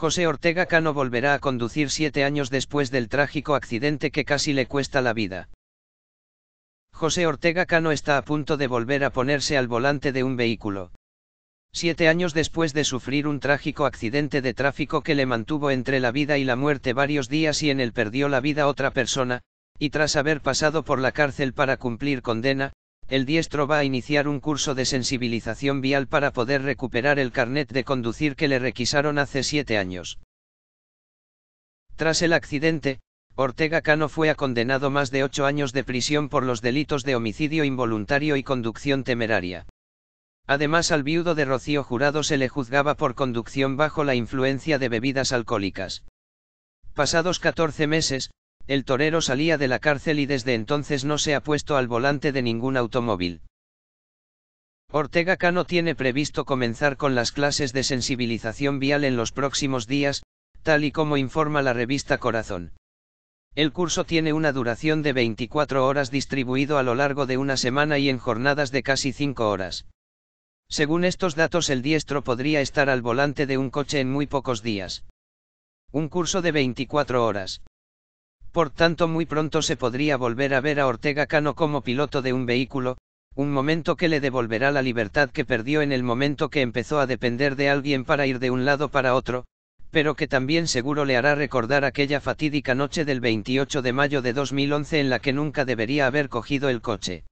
José Ortega Cano volverá a conducir siete años después del trágico accidente que casi le cuesta la vida. José Ortega Cano está a punto de volver a ponerse al volante de un vehículo. Siete años después de sufrir un trágico accidente de tráfico que le mantuvo entre la vida y la muerte varios días y en él perdió la vida otra persona, y tras haber pasado por la cárcel para cumplir condena, el diestro va a iniciar un curso de sensibilización vial para poder recuperar el carnet de conducir que le requisaron hace siete años. Tras el accidente, Ortega Cano fue a condenado más de ocho años de prisión por los delitos de homicidio involuntario y conducción temeraria. Además al viudo de Rocío Jurado se le juzgaba por conducción bajo la influencia de bebidas alcohólicas. Pasados 14 meses, el torero salía de la cárcel y desde entonces no se ha puesto al volante de ningún automóvil. Ortega Cano tiene previsto comenzar con las clases de sensibilización vial en los próximos días, tal y como informa la revista Corazón. El curso tiene una duración de 24 horas distribuido a lo largo de una semana y en jornadas de casi 5 horas. Según estos datos el diestro podría estar al volante de un coche en muy pocos días. Un curso de 24 horas. Por tanto, muy pronto se podría volver a ver a Ortega Cano como piloto de un vehículo, un momento que le devolverá la libertad que perdió en el momento que empezó a depender de alguien para ir de un lado para otro, pero que también seguro le hará recordar aquella fatídica noche del 28 de mayo de 2011 en la que nunca debería haber cogido el coche.